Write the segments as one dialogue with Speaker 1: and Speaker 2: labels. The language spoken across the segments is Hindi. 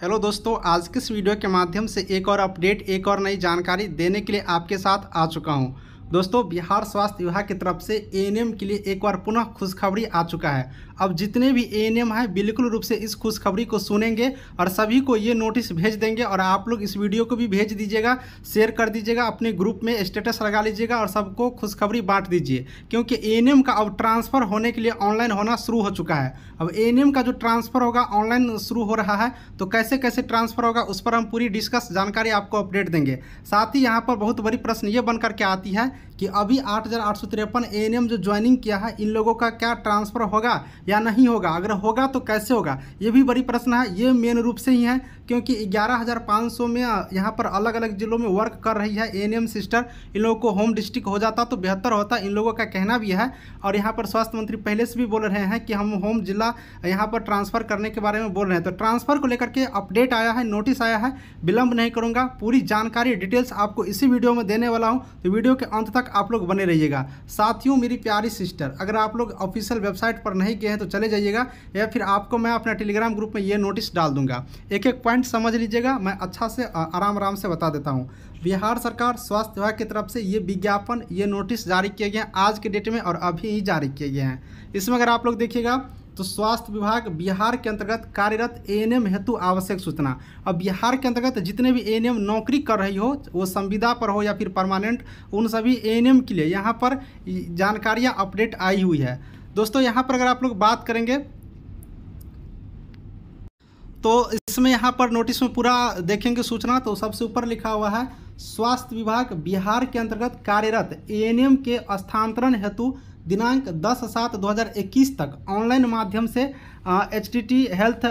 Speaker 1: हेलो दोस्तों आज के इस वीडियो के माध्यम से एक और अपडेट एक और नई जानकारी देने के लिए आपके साथ आ चुका हूँ दोस्तों बिहार स्वास्थ्य विभाग की तरफ से एएनएम के लिए एक बार पुनः खुशखबरी आ चुका है अब जितने भी एएनएम हैं बिल्कुल रूप से इस खुशखबरी को सुनेंगे और सभी को ये नोटिस भेज देंगे और आप लोग इस वीडियो को भी भेज दीजिएगा शेयर कर दीजिएगा अपने ग्रुप में स्टेटस लगा लीजिएगा और सबको खुशखबरी बांट दीजिए क्योंकि ए का अब ट्रांसफ़र होने के लिए ऑनलाइन होना शुरू हो चुका है अब ए का जो ट्रांसफ़र होगा ऑनलाइन शुरू हो रहा है तो कैसे कैसे ट्रांसफ़र होगा उस पर हम पूरी डिस्कस जानकारी आपको अपडेट देंगे साथ ही यहाँ पर बहुत बड़ी प्रश्न ये बन करके आती है कि अभी आठ हज़ार आठ सौ तिरपन एन जो ज्वाइनिंग किया है इन लोगों का क्या ट्रांसफ़र होगा या नहीं होगा अगर होगा तो कैसे होगा ये भी बड़ी प्रश्न है ये मेन रूप से ही है क्योंकि 11,500 में यहाँ पर अलग अलग ज़िलों में वर्क कर रही है एन सिस्टर इन लोगों को होम डिस्ट्रिक्ट हो जाता तो बेहतर होता इन लोगों का कहना भी है और यहाँ पर स्वास्थ्य मंत्री पहले से भी बोल रहे हैं कि हम होम जिला यहाँ पर ट्रांसफ़र करने के बारे में बोल रहे हैं तो ट्रांसफ़र को लेकर के अपडेट आया है नोटिस आया है विलंब नहीं करूँगा पूरी जानकारी डिटेल्स आपको इसी वीडियो में देने वाला हूँ तो वीडियो के अंत तक आप लोग बने रहिएगा साथियों मेरी प्यारी सिस्टर अगर आप लोग ऑफिशियल वेबसाइट पर नहीं गए हैं तो चले जाइएगा या फिर आपको मैं अपना टेलीग्राम ग्रुप में ये नोटिस डाल दूंगा एक एक पॉइंट पॉइंट समझ लीजिएगा मैं अच्छा से आराम आराम से बता देता हूँ बिहार सरकार स्वास्थ्य विभाग की तरफ से ये विज्ञापन ये नोटिस जारी किए गए हैं आज के डेट में और अभी ही जारी किए गए हैं इसमें अगर आप लोग देखिएगा तो स्वास्थ्य विभाग बिहार के अंतर्गत कार्यरत एएनएम हेतु आवश्यक सूचना अब बिहार के अंतर्गत जितने भी एएनएम नौकरी कर रही हो वो संविदा पर हो या फिर परमानेंट उन सभी एएनएम के लिए यहाँ पर जानकारियाँ अपडेट आई हुई है दोस्तों यहाँ पर अगर आप लोग बात करेंगे तो इसमें यहाँ पर नोटिस में पूरा देखेंगे सूचना तो सबसे ऊपर लिखा हुआ है स्वास्थ्य विभाग बिहार के अंतर्गत कार्यरत एएनएम के स्थानांतरण हेतु दिनांक 10 सात 2021 तक ऑनलाइन माध्यम से H T health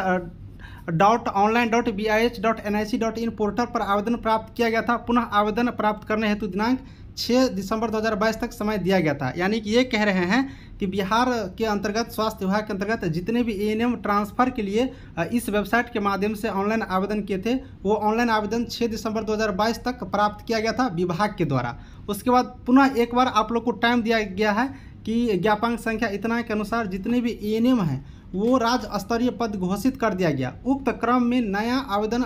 Speaker 1: dot online dot B I H dot N I C dot in portal पर आवेदन प्राप्त किया गया था पुनः आवेदन प्राप्त करने हेतु दिनांक 6 दिसंबर 2022 तक समय दिया गया था यानी कि ये कह रहे हैं कि बिहार के अंतर्गत स्वास्थ्य विभाग के अंतर्गत जितने भी ए ट्रांसफ़र के लिए इस वेबसाइट के माध्यम से ऑनलाइन आवेदन किए थे वो ऑनलाइन आवेदन 6 दिसंबर 2022 तक प्राप्त किया गया था विभाग के द्वारा उसके बाद पुनः एक बार आप लोग को टाइम दिया गया है कि ज्ञापांक संख्या इतना के अनुसार जितने भी ए हैं वो राज्य स्तरीय पद घोषित कर दिया गया उक्त क्रम में नया आवेदन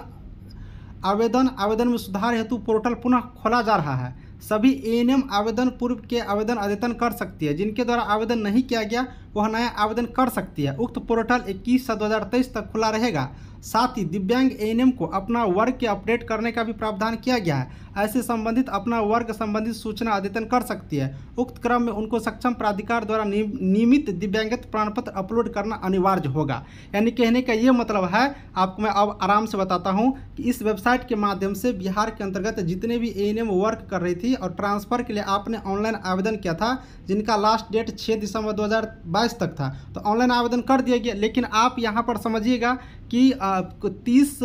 Speaker 1: आवेदन आवेदन में सुधार हेतु पोर्टल पुनः खोला जा रहा है सभी ए आवेदन पूर्व के आवेदन अद्यतन कर सकती है जिनके द्वारा आवेदन नहीं किया गया वह नया आवेदन कर सकती है उक्त पोर्टल 21 सात 2023 तक खुला रहेगा साथ ही दिव्यांग एएनएम को अपना वर्ग के अपडेट करने का भी प्रावधान किया गया है ऐसे संबंधित अपना वर्ग संबंधित सूचना अद्यतन कर सकती है उक्त क्रम में उनको सक्षम प्राधिकार द्वारा नियमित दिव्यांगत पत्र अपलोड करना अनिवार्य होगा यानी कहने का ये मतलब है आपको मैं अब आराम से बताता हूँ कि इस वेबसाइट के माध्यम से बिहार के अंतर्गत जितने भी ए वर्क कर रही थी और ट्रांसफ़र के लिए आपने ऑनलाइन आवेदन किया था जिनका लास्ट डेट छः दिसंबर दो तक था तो ऑनलाइन आवेदन कर दिया गया लेकिन आप यहाँ पर समझिएगा कि आपको तीस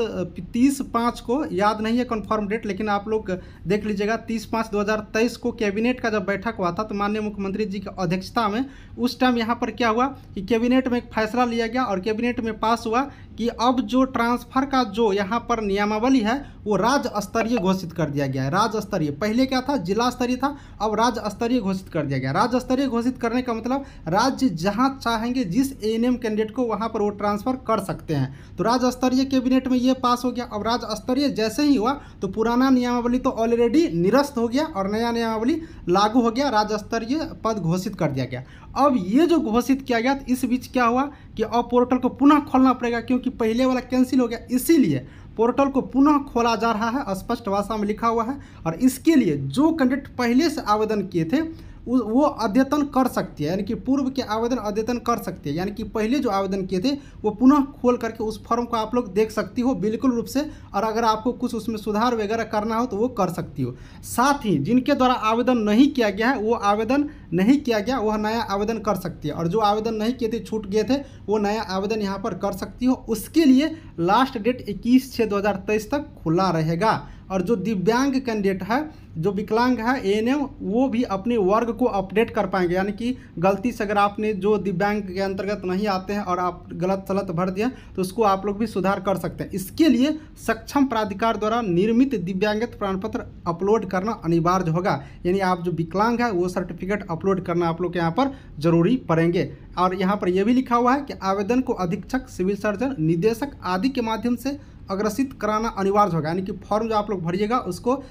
Speaker 1: तीस पाँच को याद नहीं है कन्फर्म डेट लेकिन आप लोग देख लीजिएगा तीस पाँच दो हज़ार तेईस को कैबिनेट का जब बैठक हुआ था तो माननीय मुख्यमंत्री जी की अध्यक्षता में उस टाइम यहाँ पर क्या हुआ कि कैबिनेट में एक फैसला लिया गया और कैबिनेट में पास हुआ कि अब जो ट्रांसफ़र का जो यहाँ पर नियमावली है वो राज्य स्तरीय घोषित कर दिया गया है राज्य स्तरीय पहले क्या था जिला स्तरीय था अब राज्य स्तरीय घोषित कर दिया गया राज्य स्तरीय घोषित करने का मतलब राज्य जहाँ चाहेंगे जिस ए कैंडिडेट को वहाँ पर वो ट्रांसफ़र कर सकते हैं तो राज्य स्तरीय कैबिनेट में ये पास हो गया अब राज्य स्तरीय जैसे ही हुआ तो पुराना नियमावली तो ऑलरेडी निरस्त हो गया और नया नियमावली लागू हो गया राज्य स्तरीय पद घोषित कर दिया गया अब ये जो घोषित किया गया तो इस बीच क्या हुआ कि अब पोर्टल को पुनः खोलना पड़ेगा क्योंकि पहले वाला कैंसिल हो गया इसीलिए पोर्टल को पुनः खोला जा रहा है स्पष्ट भाषा में लिखा हुआ है और इसके लिए जो कैंडिडेट पहले से आवेदन किए थे वो अद्यतन कर सकती है यानी कि पूर्व के आवेदन अद्यतन कर सकती है यानी कि पहले जो आवेदन किए थे वो पुनः खोल करके उस फॉर्म को आप लोग देख सकती हो बिल्कुल रूप से और अगर आपको कुछ उसमें सुधार वगैरह करना हो तो वो कर सकती हो साथ ही जिनके द्वारा आवेदन नहीं किया गया है वो आवेदन नहीं किया गया वह नया आवेदन कर सकती है और जो आवेदन नहीं किए थे छूट गए थे वो नया आवेदन यहाँ पर कर सकती हो उसके लिए लास्ट डेट इक्कीस छः दो तक खुला रहेगा और जो दिव्यांग कैंडिडेट है जो विकलांग है एन वो भी अपने वर्ग को अपडेट कर पाएंगे यानी कि गलती से अगर आपने जो दिव्यांग के अंतर्गत नहीं आते हैं और आप गलत सलत भर दिए तो उसको आप लोग भी सुधार कर सकते हैं इसके लिए सक्षम प्राधिकार द्वारा निर्मित दिव्यांगत पत्र अपलोड करना अनिवार्य होगा यानी आप जो विकलांग है वो सर्टिफिकेट अपलोड करना आप लोग के यहाँ पर जरूरी पड़ेंगे और यहाँ पर यह भी लिखा हुआ है कि आवेदन को अधीक्षक सिविल सर्जन निदेशक आदि के माध्यम से अग्रसित कराना अनिवार्य होगा यानी कि फॉर्म जो आप लोग भरिएगा उसको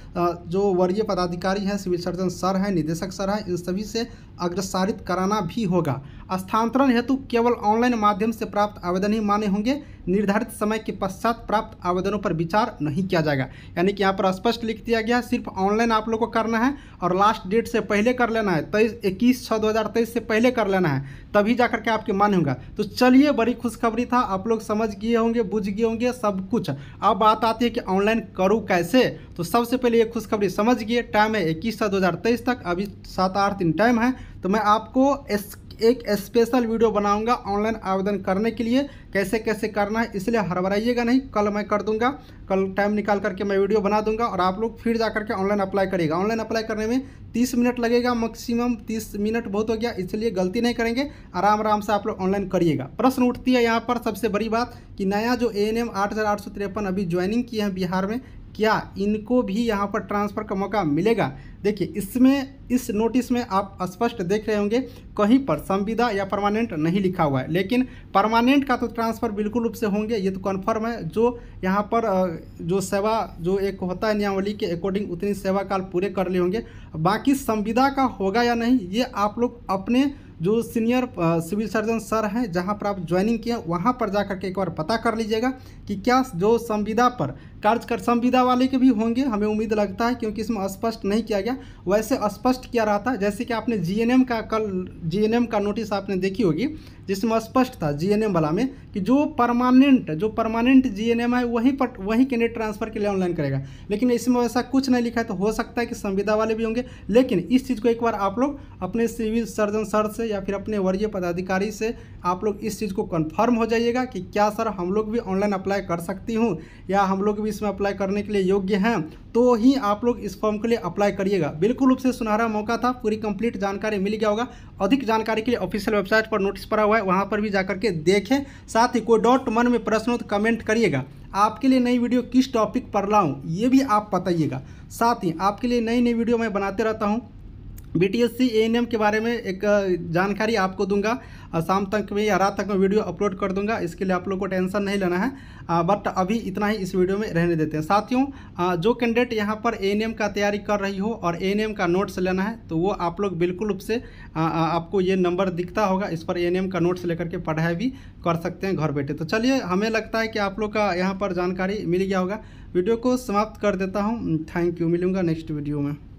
Speaker 1: जो वरीय पदाधिकारी हैं सिविल सर्जन सर हैं निदेशक सर हैं इन सभी से अग्रसारित कराना भी होगा स्थानांतरण हेतु केवल ऑनलाइन माध्यम से प्राप्त आवेदन ही मान्य होंगे निर्धारित समय के पश्चात प्राप्त आवेदनों पर विचार नहीं किया जाएगा यानी कि यहाँ पर स्पष्ट लिख दिया गया सिर्फ ऑनलाइन आप लोग को करना है और लास्ट डेट से पहले कर लेना है तेईस इक्कीस छः दो हज़ार तेईस से पहले कर लेना है तभी जा करके आपके मान्य होगा तो चलिए बड़ी खुशखबरी था आप लोग समझ गए होंगे बुझ गए होंगे सब कुछ अब बात आती है कि ऑनलाइन करूँ कैसे तो सबसे पहले ये खुशखबरी समझ गए टाइम है इक्कीस छः दो तक अभी सात आठ दिन टाइम है तो मैं आपको एस एक स्पेशल वीडियो बनाऊंगा ऑनलाइन आवेदन करने के लिए कैसे कैसे करना है इसलिए हड़बड़ाइएगा नहीं कल मैं कर दूंगा कल टाइम निकाल करके मैं वीडियो बना दूंगा और आप लोग फिर जा करके ऑनलाइन अप्लाई करेगा ऑनलाइन अप्लाई करने में 30 मिनट लगेगा मैक्सिमम 30 मिनट बहुत हो गया इसलिए गलती नहीं करेंगे आराम आराम से आप लोग ऑनलाइन करिएगा प्रश्न उठती है यहाँ पर सबसे बड़ी बात कि नया जो ए एन एम अभी ज्वाइनिंग किए हैं बिहार में क्या इनको भी यहाँ पर ट्रांसफ़र का मौका मिलेगा देखिए इसमें इस नोटिस में आप स्पष्ट देख रहे होंगे कहीं पर संविदा या परमानेंट नहीं लिखा हुआ है लेकिन परमानेंट का तो ट्रांसफ़र बिल्कुल रूप से होंगे ये तो कन्फर्म है जो यहाँ पर जो सेवा जो एक होता है नियमावली के अकॉर्डिंग उतनी सेवा काल पूरे कर लिए होंगे बाकी संविदा का होगा या नहीं ये आप लोग अपने जो सीनियर सिविल सर्जन सर हैं जहाँ पर आप ज्वाइनिंग किए वहाँ पर जा के एक बार पता कर लीजिएगा कि क्या जो संविदा पर कार्य कर संविदा वाले के भी होंगे हमें उम्मीद लगता है क्योंकि इसमें स्पष्ट नहीं किया गया वैसे स्पष्ट किया रहा था जैसे कि आपने जीएनएम का कल जीएनएम का नोटिस आपने देखी होगी जिसमें स्पष्ट था जीएनएम वाला में कि जो परमानेंट जो परमानेंट जीएनएम है वहीं पर वहीं कैंडिडेट ट्रांसफर के लिए ऑनलाइन करेगा लेकिन इसमें वैसा कुछ नहीं लिखा है तो हो सकता है कि संविदा वाले भी होंगे लेकिन इस चीज़ को एक बार आप लोग अपने सिविल सर्जन सर से या फिर अपने वरीय पदाधिकारी से आप लोग इस चीज़ को कन्फर्म हो जाइएगा कि क्या सर हम लोग भी ऑनलाइन अप्लाई कर सकती हूँ या हम लोग भी सर्विस में अप्लाई करने के लिए योग्य हैं तो ही आप लोग इस फॉर्म के लिए अप्लाई करिएगा बिल्कुल रूप से सुनहरा मौका था पूरी कंप्लीट जानकारी मिल गया होगा अधिक जानकारी के लिए ऑफिशियल वेबसाइट पर नोटिस पड़ा हुआ है वहाँ पर भी जाकर के देखें साथ ही कोई डॉट मन में प्रश्न हो तो कमेंट करिएगा आपके लिए नई वीडियो किस टॉपिक पर लाऊँ ये भी आप बताइएगा साथ ही आपके लिए नई नई वीडियो मैं बनाते रहता हूँ B T S C N के बारे में एक जानकारी आपको दूंगा शाम तक में या रात तक में वीडियो अपलोड कर दूंगा इसके लिए आप लोग को टेंशन नहीं लेना है बट अभी इतना ही इस वीडियो में रहने देते हैं साथियों जो कैंडिडेट यहाँ पर ए का तैयारी कर रही हो और ए का नोट्स लेना है तो वो आप लोग बिल्कुल रूप से आपको ये नंबर दिखता होगा इस पर ए का नोट्स लेकर के पढ़ाई भी कर सकते हैं घर बैठे तो चलिए हमें लगता है कि आप लोग का यहाँ पर जानकारी मिल गया होगा वीडियो को समाप्त कर देता हूँ थैंक यू मिलूँगा नेक्स्ट वीडियो में